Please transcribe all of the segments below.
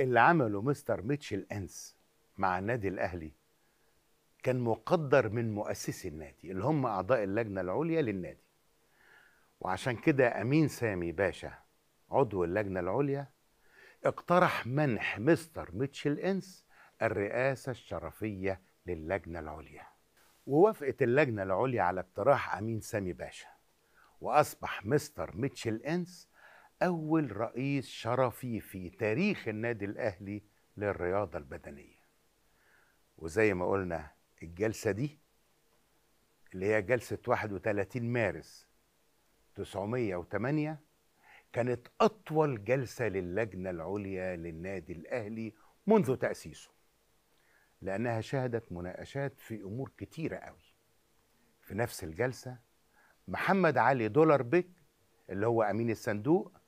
اللي عمله مستر ميتشل أنس مع النادي الأهلي كان مقدر من مؤسسي النادي اللي هم أعضاء اللجنة العليا للنادي وعشان كده أمين سامي باشا عضو اللجنة العليا اقترح منح مستر ميتشل أنس الرئاسة الشرفية للجنة العليا ووافقت اللجنة العليا على اقتراح أمين سامي باشا وأصبح مستر ميتشل أنس أول رئيس شرفي في تاريخ النادي الأهلي للرياضة البدنية وزي ما قلنا الجلسة دي اللي هي جلسة 31 مارس 908 كانت أطول جلسة للجنة العليا للنادي الأهلي منذ تأسيسه لأنها شهدت مناقشات في أمور كتيرة قوي في نفس الجلسة محمد علي دولار بيك اللي هو أمين الصندوق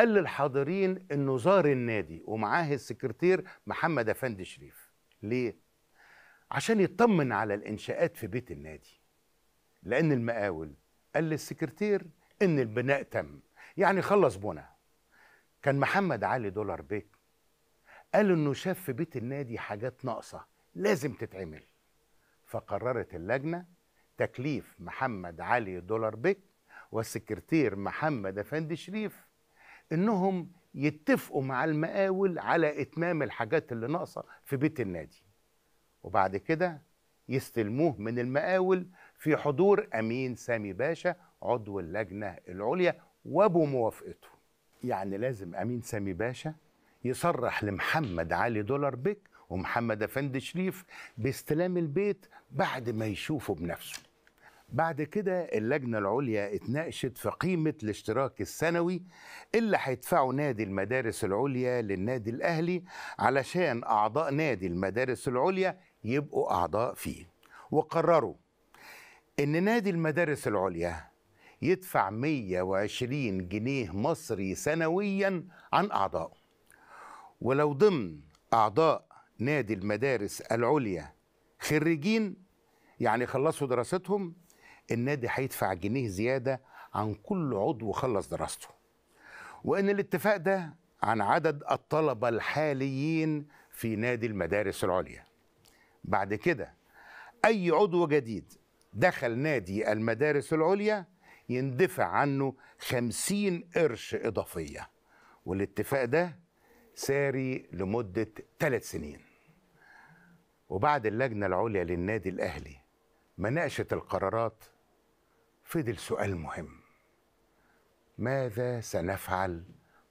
قال للحاضرين انه زار النادي ومعاه السكرتير محمد افندي شريف ليه عشان يطمن على الانشاءات في بيت النادي لان المقاول قال للسكرتير ان البناء تم يعني خلص بنا كان محمد علي دولار بيك قال انه شاف في بيت النادي حاجات ناقصه لازم تتعمل فقررت اللجنه تكليف محمد علي دولار بيك والسكرتير محمد افندي شريف انهم يتفقوا مع المقاول على اتمام الحاجات اللي ناقصه في بيت النادي وبعد كده يستلموه من المقاول في حضور امين سامي باشا عضو اللجنه العليا وبموافقته يعني لازم امين سامي باشا يصرح لمحمد علي دولار بيك ومحمد افندي شريف باستلام البيت بعد ما يشوفه بنفسه بعد كده اللجنة العليا اتناقشت في قيمة الاشتراك السنوي اللي هيدفعه نادي المدارس العليا للنادي الأهلي علشان أعضاء نادي المدارس العليا يبقوا أعضاء فيه وقرروا إن نادي المدارس العليا يدفع 120 جنيه مصري سنويا عن أعضائه ولو ضمن أعضاء نادي المدارس العليا خريجين يعني خلصوا دراستهم النادي هيدفع جنيه زيادة عن كل عضو خلص دراسته وإن الاتفاق ده عن عدد الطلبة الحاليين في نادي المدارس العليا بعد كده أي عضو جديد دخل نادي المدارس العليا يندفع عنه خمسين قرش إضافية والاتفاق ده ساري لمدة ثلاث سنين وبعد اللجنة العليا للنادي الأهلي مناقشة القرارات فضل سؤال مهم ماذا سنفعل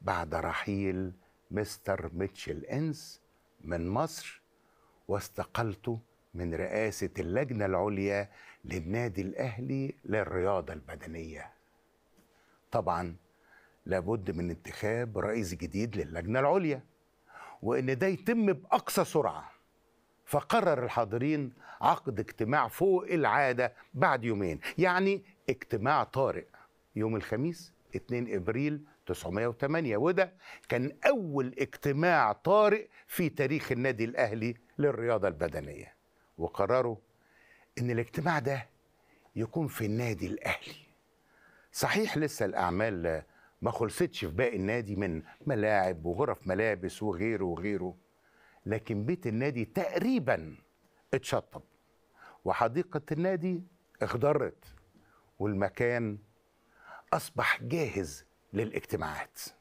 بعد رحيل مستر ميتشل انس من مصر واستقالته من رئاسة اللجنة العليا للنادي الأهلي للرياضة البدنية طبعا لابد من انتخاب رئيس جديد للجنة العليا وإن ده يتم بأقصى سرعة فقرر الحاضرين عقد اجتماع فوق العادة بعد يومين يعني اجتماع طارئ يوم الخميس 2 ابريل 1908 وده كان اول اجتماع طارئ في تاريخ النادي الاهلي للرياضه البدنيه وقرروا ان الاجتماع ده يكون في النادي الاهلي صحيح لسه الاعمال ما خلصتش في باقي النادي من ملاعب وغرف ملابس وغيره وغيره لكن بيت النادي تقريبا اتشطب وحديقه النادي اخضرت والمكان أصبح جاهز للاجتماعات